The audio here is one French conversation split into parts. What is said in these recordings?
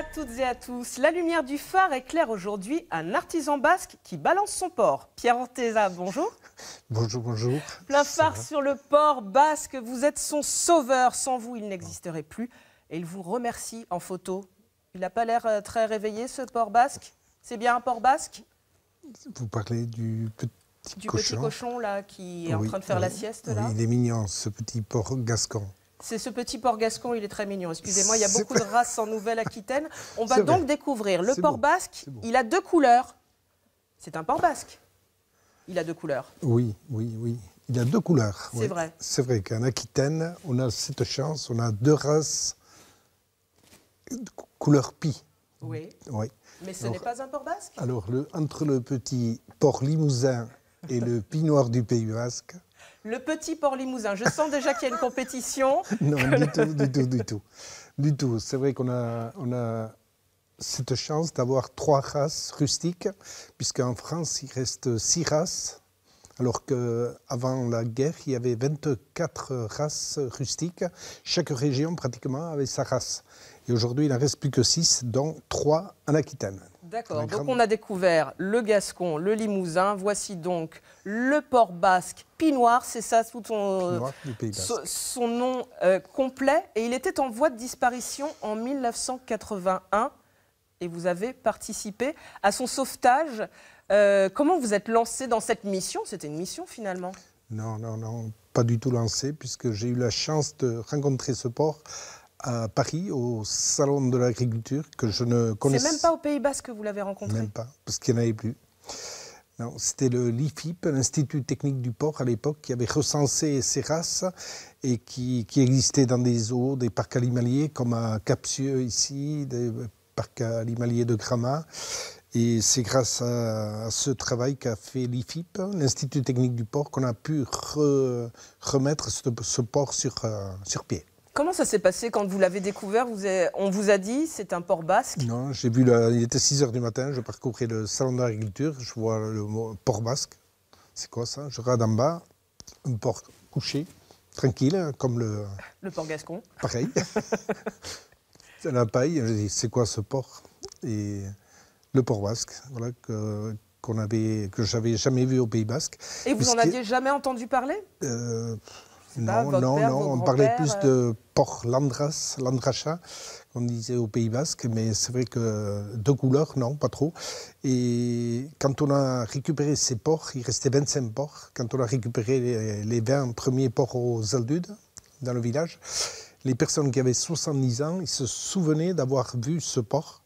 à toutes et à tous. La lumière du phare éclaire aujourd'hui un artisan basque qui balance son port. Pierre Orteza, bonjour. Bonjour, bonjour. Plein phare sur le port basque, vous êtes son sauveur. Sans vous, il n'existerait plus. Et il vous remercie en photo. Il n'a pas l'air euh, très réveillé, ce port basque C'est bien un port basque Vous parlez du petit cochon. là, qui est en train de faire la sieste, là Il est mignon, ce petit port gascon. C'est ce petit port gascon, il est très mignon. Excusez-moi, il y a beaucoup de races en Nouvelle-Aquitaine. On va donc découvrir le port basque. Il a deux couleurs. C'est un port basque. Il a deux couleurs. Oui, oui, oui. Il a deux couleurs. C'est vrai. C'est vrai qu'en Aquitaine, on a cette chance, on a deux races de couleur pie. Oui. Mais ce n'est pas un port basque Alors, entre le petit port limousin et le pie noir du Pays basque, le petit port limousin. Je sens déjà qu'il y a une compétition. Non, du tout, du tout, du tout. C'est vrai qu'on a, a cette chance d'avoir trois races rustiques, puisqu'en France, il reste six races, alors qu'avant la guerre, il y avait 24 races rustiques. Chaque région, pratiquement, avait sa race. Et aujourd'hui, il n'en reste plus que six, dont trois en Aquitaine. D'accord. Donc on a découvert le Gascon, le Limousin. Voici donc le Port Basque Pinoir. C'est ça tout son, nom euh, complet. Et il était en voie de disparition en 1981. Et vous avez participé à son sauvetage. Euh, comment vous êtes lancé dans cette mission C'était une mission finalement Non, non, non, pas du tout lancé, puisque j'ai eu la chance de rencontrer ce port à Paris, au Salon de l'agriculture, que je ne connais C'est même pas au Pays Basque que vous l'avez rencontré Même pas, parce qu'il n'y en avait plus. Non, c'était le l'IFIP, l'Institut technique du port à l'époque, qui avait recensé ces races et qui, existait dans des eaux, des parcs animaliers comme à Capsieux ici, des parcs animaliers de Gramat. Et c'est grâce à, ce travail qu'a fait l'IFIP, l'Institut technique du port, qu'on a pu remettre ce, port sur, euh, sur pied. Comment ça s'est passé quand vous l'avez découvert On vous a dit c'est un port basque Non, j'ai vu, il était 6 h du matin, je parcourais le salon d'agriculture, je vois le port basque. C'est quoi ça Je regarde en bas, un port couché, tranquille, hein, comme le. Le port gascon. Pareil. c'est la paille. Je dis c'est quoi ce port Et le port basque, voilà, que, qu'on avait, que j'avais jamais vu au Pays basque. Et vous n'en aviez jamais entendu parler euh, non, non, non. on parlait plus euh de port landras, landracha, comme on disait au Pays Basque, mais c'est vrai que de couleurs, non, pas trop. Et quand on a récupéré ces porcs, il restait 25 porcs, quand on a récupéré les, 20 premiers porcs aux Aldudes, dans le village, les personnes qui avaient 70 ans, ils se souvenaient d'avoir vu ce porc.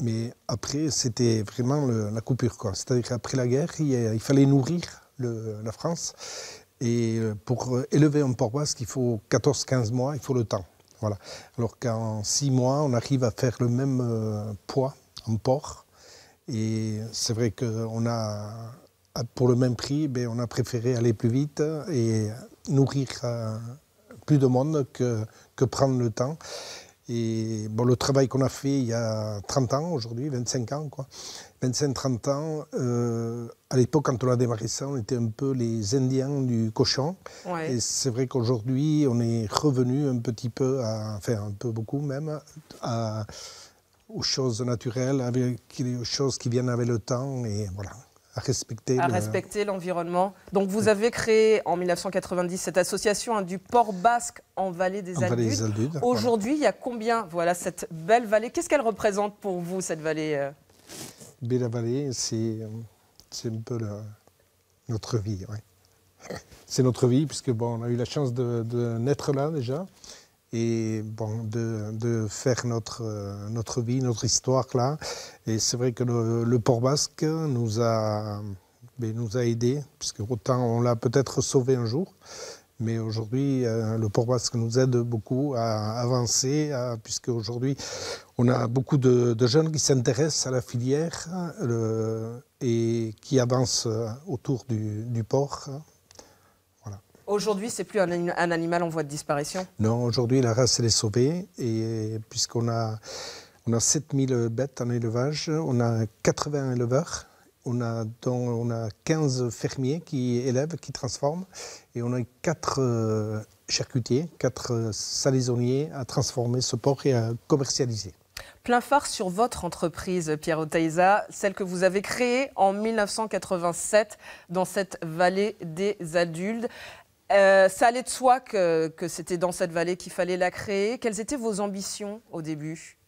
Mais après, c'était vraiment la coupure. C'est-à-dire qu'après la guerre, il, fallait nourrir la France. Et euh, pour euh, élever un porc basque, il faut 14-15 mois, il faut le temps. Voilà. Alors qu'en 6 mois, on arrive à faire le même euh, poids en porc. Et c'est vrai qu'on a, pour le même prix, ben, on a préféré aller plus vite et nourrir plus de monde que, que prendre le temps. Et bon, le travail qu'on a fait il y a 30 ans aujourd'hui, 25 ans, quoi. 25-30 ans, euh, à l'époque, quand on a démarré ça, on était un peu les Indiens du cochon. Et c'est vrai qu'aujourd'hui, on est revenu un petit peu, à, enfin un peu beaucoup même, aux choses naturelles, avec, aux choses qui viennent avec le temps. Et voilà à respecter, l'environnement. Donc vous avez créé en 1990 cette association hein, du Port Basque en vallée des Aldudes. Aujourd'hui, il y a combien voilà cette belle vallée Qu'est-ce qu'elle représente pour vous cette vallée Belle euh? la vallée, c'est euh, un peu notre vie. Ouais. C'est notre vie puisque bon, on a eu la chance de, de naître là déjà et bon, de, de faire notre, euh, notre vie, notre histoire là. Et c'est vrai que le, port basque nous a, ben, nous a aidés, puisque autant on l'a peut-être sauvé un jour, mais aujourd'hui, euh, le port basque nous aide beaucoup à avancer, puisqu'aujourd'hui puisque aujourd'hui, on a beaucoup de, jeunes qui s'intéressent à la filière et qui avancent autour du, du port. Aujourd'hui, c'est plus un, animal en voie de disparition Non, aujourd'hui, la race, elle est sauvée. Et puisqu'on a, on a 7000 bêtes en élevage, on a 80 éleveurs. On a, on a 15 fermiers qui élèvent, qui transforment, et on a 4 euh, charcutiers, 4 salaisonniers à transformer ce porc et à commercialiser. Plein phare sur votre entreprise, Pierre Otaïsa, celle que vous avez créée en 1987 dans cette vallée des adultes. Euh, ça allait de soi que, c'était dans cette vallée qu'il fallait la créer. Quelles étaient vos ambitions au début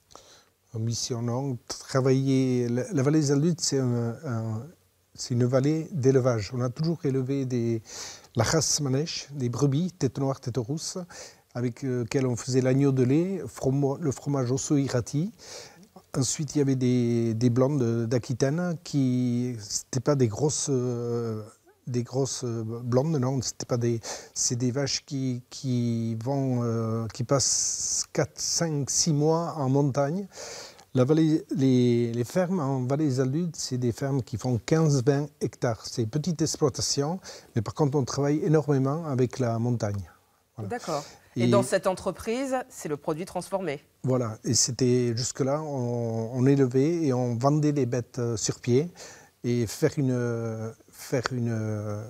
Ambition, non. Travailler. La, vallée des Aludes, c'est une vallée d'élevage. On a toujours élevé des, la chasse manèche, des brebis, tête noire, tête rousse, avec lesquelles euh, on faisait l'agneau de lait, le fromage osso irati. Ensuite, il y avait des, blancs d'Aquitaine qui, n'étaient pas des grosses euh, des grosses euh, blondes, non, c'était pas des, c'est des vaches qui, qui vont, euh, qui passent 4, 5, 6 mois en montagne. La vallée, les, fermes en vallée des c'est des fermes qui font 15-20 hectares. C'est une petite exploitation, mais par contre, on travaille énormément avec la montagne. D'accord. Et, dans cette entreprise, c'est le produit transformé. Voilà. Et c'était jusque-là, on, on, élevait et on vendait les bêtes euh, sur pied. Et faire une, faire une, euh,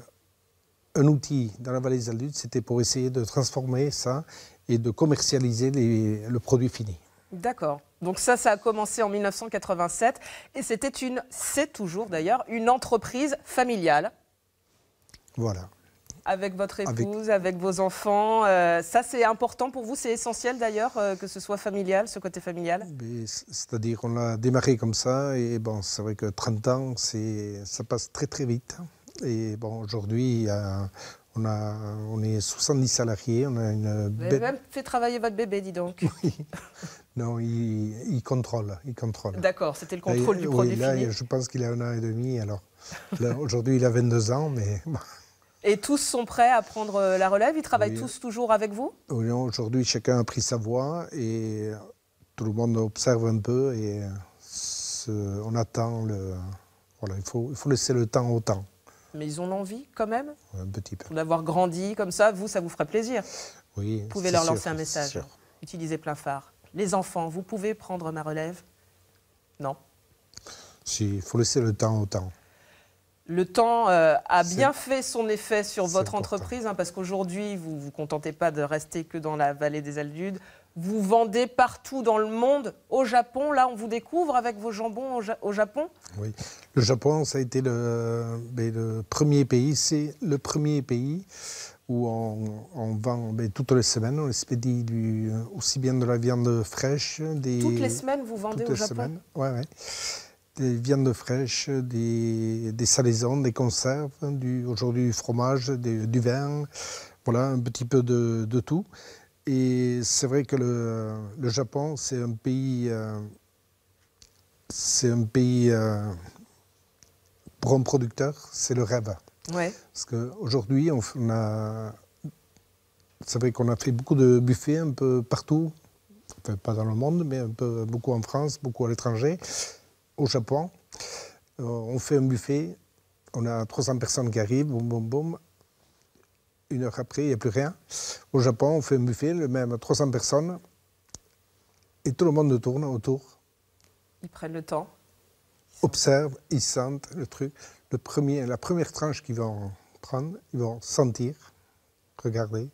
un outil dans la vallée des adultes c'était pour essayer de transformer ça et de commercialiser le produit fini. D'accord. Donc ça, ça a commencé en 1987 et c'était une, c'est toujours d'ailleurs, une entreprise familiale. Voilà. Avec votre épouse, avec, vos enfants. Euh, ça, c'est important pour vous C'est essentiel d'ailleurs euh, que ce soit familial, ce côté familial C'est-à-dire on a démarré comme ça. Et bon, c'est vrai que 30 ans, ça passe très très vite. Et bon, aujourd'hui, on, a, on est 70 salariés, on a une Vous avez même fait travailler votre bébé, dis donc. Oui. Non, il, contrôle, il contrôle. D'accord, c'était le contrôle du produit là, Je pense qu'il a un an et demi, alors aujourd'hui il a 22 ans, mais... Et tous sont prêts à prendre euh, la relève Ils travaillent tous toujours avec vous Oui, aujourd'hui, chacun a pris sa voix et tout le monde observe un peu et on attend le. il faut, laisser le temps au temps. Mais ils ont envie quand même Un petit peu. D'avoir grandi comme ça, vous, ça vous ferait plaisir. Oui. Vous pouvez leur lancer un message. Utilisez plein phare. Les enfants, vous pouvez prendre ma relève Non. Si, il faut laisser le temps au temps. Le temps euh, a bien fait son effet sur votre entreprise, hein, parce qu'aujourd'hui, vous ne vous contentez pas de rester que dans la vallée des Aldudes. Vous vendez partout dans le monde, au Japon. Là, on vous découvre avec vos jambons au, Japon Oui. Le Japon, ça a été ben, le, premier pays. C'est le premier pays où on, vend ben, toutes les semaines. On expédie aussi bien de la viande fraîche. Des, toutes les semaines, vous vendez au Japon Oui, des viandes fraîches, des, salaisons, des conserves, aujourd'hui du fromage, du vin, voilà, un petit peu de, tout. Et c'est vrai que le, Japon, c'est un pays, euh, c'est un pays pour euh, un producteur, c'est le rêve. Ouais. Parce qu'aujourd'hui, on, on a, c'est vrai qu'on a fait beaucoup de buffets un peu partout, enfin, pas dans le monde, mais un peu, beaucoup en France, beaucoup à l'étranger au Japon. Euh, on fait un buffet, on a 300 personnes qui arrivent, boum, boum, boum. Une heure après, il n'y a plus rien. Au Japon, on fait un buffet, le même, 300 personnes, et tout le monde tourne autour. Ils prennent le temps. Ils observent, ils sentent le truc. Le premier, la première tranche qu'ils vont prendre, ils vont sentir, regarder,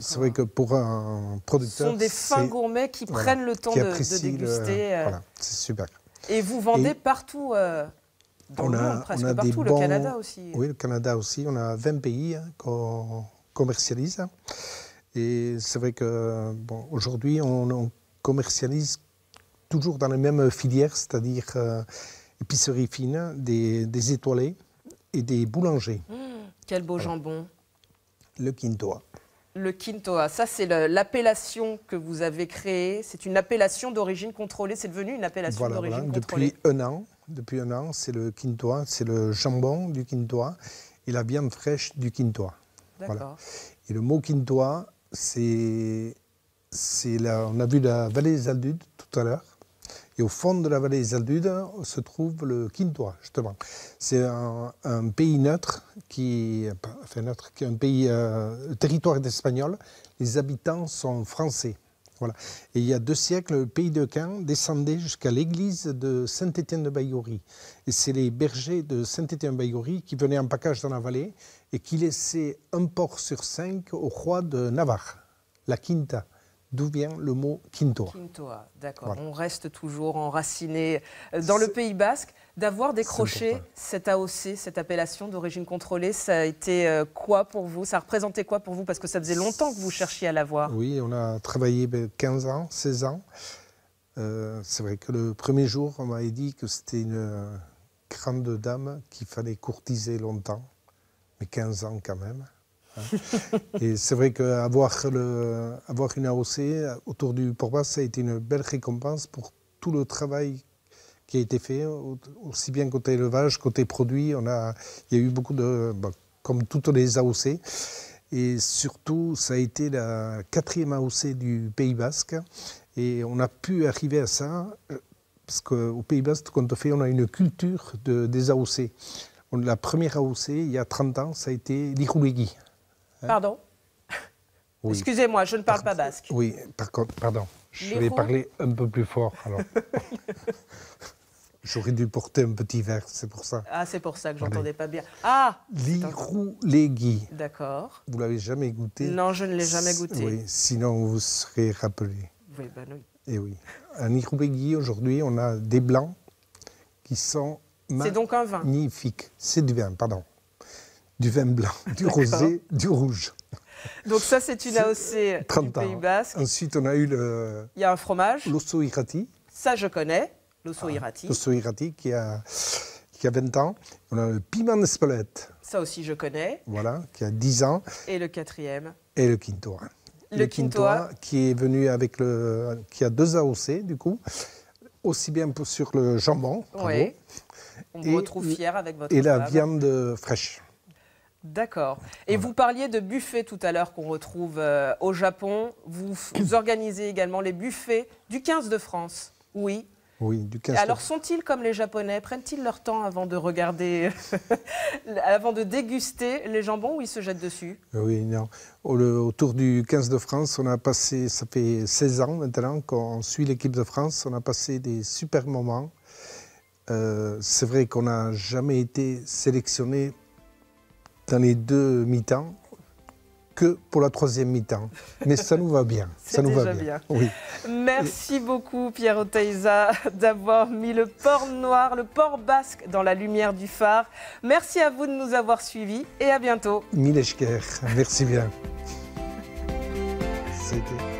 c'est vrai que pour un producteur. Ce sont des fins gourmets qui prennent le temps de, déguster. Euh. Voilà, c'est super. Et vous vendez partout euh, dans le monde, presque partout, le Canada aussi. Oui, le Canada aussi. On a 20 pays hein, qu'on commercialise. Et c'est vrai qu'aujourd'hui, on, commercialise toujours dans les mêmes filières, c'est-à-dire euh, épicerie fine, des, étoilés et des boulangers. Mmh. quel beau jambon. Le quintois. Le quintoa, ça c'est l'appellation que vous avez créée. C'est une appellation d'origine contrôlée. C'est devenu une appellation d'origine contrôlée. Depuis un an, depuis un an, c'est le quintoa, c'est le jambon du quintoa et la viande fraîche du quintoa. Voilà. Et le mot quintoa, c'est, c'est on a vu la vallée des Aldudes tout à l'heure. Et au fond de la vallée des Aldudes se trouve le Quintois, justement. C'est un, pays neutre, qui, enfin qui un pays, euh, territoire d'Espagnol. Les habitants sont français. Voilà. Et il y a deux siècles, le pays de Caen descendait jusqu'à l'église de saint étienne de bayori Et c'est les bergers de saint étienne de bayoury qui venaient en package dans la vallée et qui laissaient un port sur cinq au roi de Navarre, la Quinta d'où vient le mot quintoa. Quintoa, d'accord. On reste toujours enraciné euh, dans le Pays basque. D'avoir décroché cette AOC, cette appellation d'origine contrôlée, ça a été euh, quoi pour vous Ça représentait quoi pour vous Parce que ça faisait longtemps que vous cherchiez à l'avoir. Oui, on a travaillé 15 ben, ans, 16 ans. Euh, c'est vrai que le premier jour, on m'avait dit que c'était une grande dame qu'il fallait courtiser longtemps, mais 15 ans quand même. Hein. Et c'est vrai qu'avoir avoir une AOC autour du Basque, ça a été une belle récompense pour tout le travail qui a été fait, aussi bien côté élevage, côté produit. On a, il y a eu beaucoup de. comme toutes les AOC. Et surtout, ça a été la quatrième AOC du Pays Basque. Et on a pu arriver à ça, euh, parce qu'au Pays Basque, quand on fait, on a une culture de, des AOC. la première AOC, il y a 30 ans, ça a été l'Iroulegui. Hein? Pardon Excusez-moi, je ne parle pas basque. Oui, par contre, pardon. Je vais parler un peu plus fort, J'aurais dû porter un petit verre, c'est pour ça. Ah, c'est pour ça que j'entendais pas bien. Ah L'irou-légui. D'accord. Vous l'avez jamais goûté Non, je ne l'ai jamais goûté. Oui, sinon vous serez rappelé. Oui, ben oui. Et eh oui. Un irou-légui, aujourd'hui, on a des blancs qui sont magnifiques. C'est donc un vin Magnifique. C'est du vin, pardon du vin blanc, du rosé, du rouge. Donc ça, c'est une AOC du Pays Basque. Ensuite, on a eu le... Il y a un fromage. L'osso irati. Ça, je connais, l'osso ah, irati. l'osso irati qui a, qui a 20 ans. On a le piment d'Espelette. Ça aussi, je connais. Voilà, qui a 10 ans. Et le quatrième. Et le Quinto. Le, Quinto qui est venu avec le... qui a deux AOC, du coup. Aussi bien sur le jambon. Oui. On vous retrouve fier avec votre Et la viande fraîche. D'accord. Et vous parliez de buffets tout à l'heure qu'on retrouve euh, au Japon. Vous, organisez également les buffets du 15 de France. Oui. Oui, du 15. alors sont-ils comme les Japonais Prennent-ils leur temps avant de regarder, avant de déguster les jambons ou ils se jettent dessus euh, Oui, non. autour du 15 de France, on a passé, ça fait 16 ans maintenant qu'on suit l'équipe de France. On a passé des super moments. Euh, c'est vrai qu'on n'a jamais été sélectionné dans les deux mi-temps que pour la troisième mi-temps. Mais ça nous va bien. ça nous va bien. Oui. Merci beaucoup, Pierre Oteiza, d'avoir mis le port noir, le port basque dans la lumière du phare. Merci à vous de nous avoir suivis et à bientôt. Mileshker, merci bien. C'était.